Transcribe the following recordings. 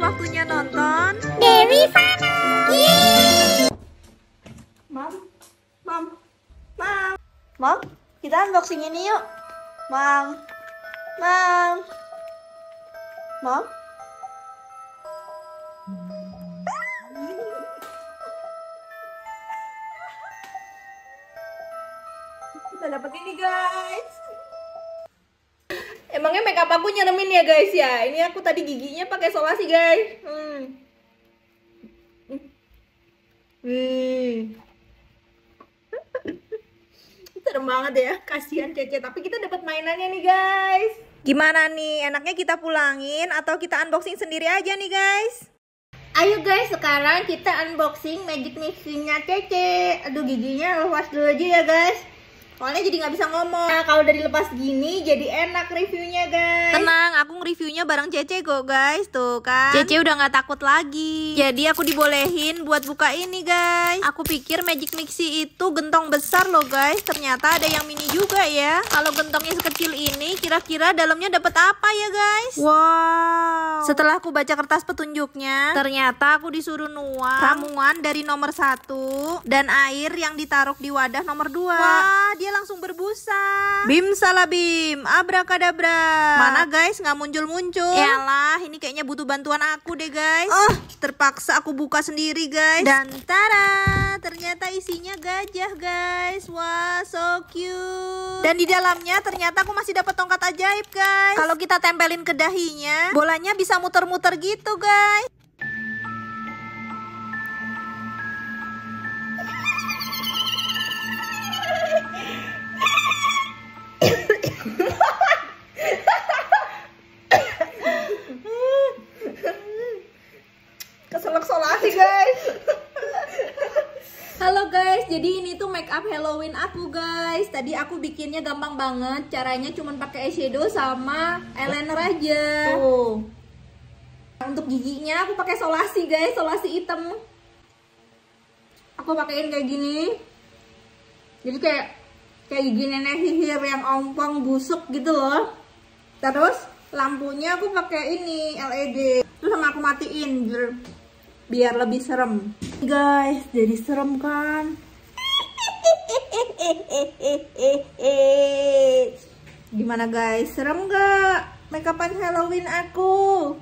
waktunya nonton Dewi Fana. Yeay! Mam, mam, mam. Mam, kita unboxing ini yuk. Mam, mam. Mam. Kita dapat ini guys. Emangnya makeup aku nyeremin ya guys ya. Ini aku tadi giginya pakai solasi guys. Hmm. Hmm. Serem banget ya. Kasihan Cece, tapi kita dapat mainannya nih guys. Gimana nih? Enaknya kita pulangin atau kita unboxing sendiri aja nih guys? Ayo guys, sekarang kita unboxing Magic mixingnya Cece. Aduh, giginya lepas dulu aja ya guys soalnya jadi nggak bisa ngomong nah kalau udah dilepas gini jadi enak reviewnya guys tenang aku nge-reviewnya bareng Cece kok guys tuh kan Cece udah nggak takut lagi jadi aku dibolehin buat buka ini guys aku pikir Magic Mixi itu gentong besar loh guys ternyata ada yang mini juga ya kalau gentongnya sekecil ini kira-kira dalamnya dapat apa ya guys wow setelah aku baca kertas petunjuknya ternyata aku disuruh nuang ramuan dari nomor satu dan air yang ditaruh di wadah nomor dua wah dia langsung berbusa. Bim salah Bim, abrakadabra. Mana guys, nggak muncul-muncul. Yalah, ini kayaknya butuh bantuan aku deh guys. Oh, terpaksa aku buka sendiri guys. Dan tara, ternyata isinya gajah guys. Wah, so cute. Dan di dalamnya ternyata aku masih dapat tongkat ajaib guys. Kalau kita tempelin ke dahinya, bolanya bisa muter-muter gitu guys. jadi ini tuh make up Halloween aku guys. Tadi aku bikinnya gampang banget. Caranya cuma pakai eyeshadow sama eyeliner aja. Tuh. Untuk giginya aku pakai solasi guys, solasi hitam. Aku pakaiin kayak gini. Jadi kayak kayak gigi nenek sihir yang ompong busuk gitu loh. Terus lampunya aku pakai ini LED. Terus sama aku matiin biar lebih serem guys jadi serem kan Gimana guys? Serem gak makeupan Halloween aku?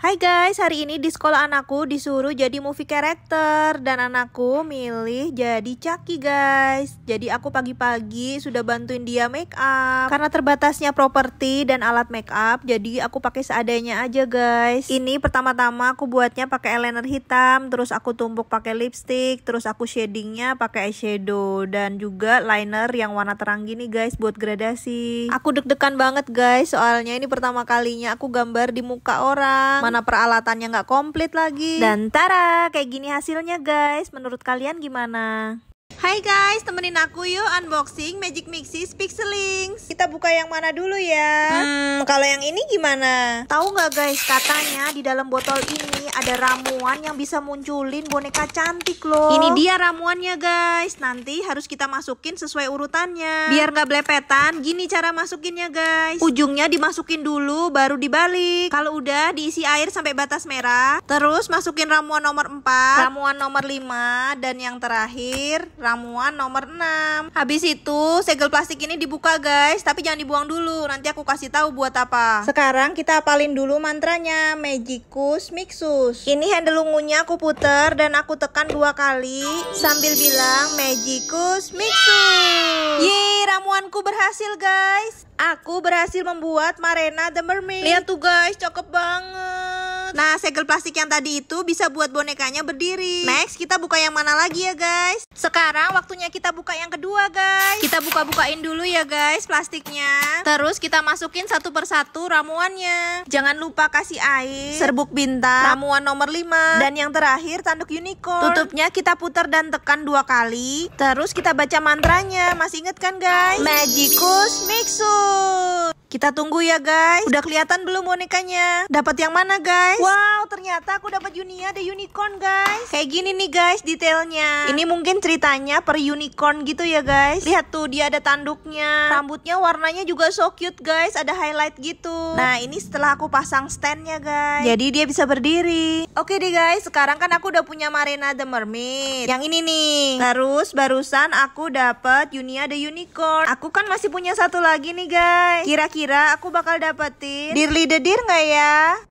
Hai guys, hari ini di sekolah anakku disuruh jadi movie character dan anakku milih jadi Chucky guys. Jadi aku pagi-pagi sudah bantuin dia make up. Karena terbatasnya properti dan alat make up, jadi aku pakai seadanya aja guys. Ini pertama-tama aku buatnya pakai eyeliner hitam, terus aku tumpuk pakai lipstick, terus aku shadingnya pakai eyeshadow dan juga liner yang warna terang gini guys buat gradasi. Aku deg-degan banget guys, soalnya ini pertama kalinya aku gambar di muka orang mana peralatannya nggak komplit lagi. Dan tara, kayak gini hasilnya guys. Menurut kalian gimana? Hai guys, temenin aku yuk unboxing Magic Mixies Pixelings. Kita buka yang mana dulu ya? Hmm, kalau yang ini gimana? Tahu nggak guys, katanya di dalam botol ini ada ramuan yang bisa munculin boneka cantik loh. Ini dia ramuannya guys. Nanti harus kita masukin sesuai urutannya. Biar nggak belepetan, gini cara masukinnya guys. Ujungnya dimasukin dulu, baru dibalik. Kalau udah diisi air sampai batas merah, terus masukin ramuan nomor 4, ramuan nomor 5, dan yang terakhir ramuan nomor 6. Habis itu, segel plastik ini dibuka guys, tapi jangan dibuang dulu. Nanti aku kasih tahu buat apa. Sekarang kita apalin dulu mantranya, Magicus Mixus. Ini handle ungunya aku puter dan aku tekan dua kali sambil bilang Magicus Mixus. Yeay, ramuanku berhasil guys. Aku berhasil membuat Marena the Mermaid. Lihat tuh guys, cakep banget banget. Nah, segel plastik yang tadi itu bisa buat bonekanya berdiri. Next, kita buka yang mana lagi ya, guys? Sekarang waktunya kita buka yang kedua, guys. Kita buka-bukain dulu ya, guys, plastiknya. Terus kita masukin satu persatu ramuannya. Jangan lupa kasih air, serbuk bintang, ramuan nomor 5, dan yang terakhir tanduk unicorn. Tutupnya kita putar dan tekan dua kali. Terus kita baca mantranya. Masih inget kan, guys? Magicus Mixus. Kita tunggu ya guys. Udah kelihatan belum bonekanya? Dapat yang mana guys? Wow, ternyata ternyata aku dapat Unia ada unicorn guys Kayak gini nih guys detailnya Ini mungkin ceritanya per unicorn gitu ya guys Lihat tuh dia ada tanduknya Rambutnya warnanya juga so cute guys Ada highlight gitu Nah ini setelah aku pasang standnya guys Jadi dia bisa berdiri Oke deh guys sekarang kan aku udah punya Marina the Mermaid Yang ini nih Terus barusan aku dapat Unia the unicorn Aku kan masih punya satu lagi nih guys Kira-kira aku bakal dapetin dirli the Deer nggak ya?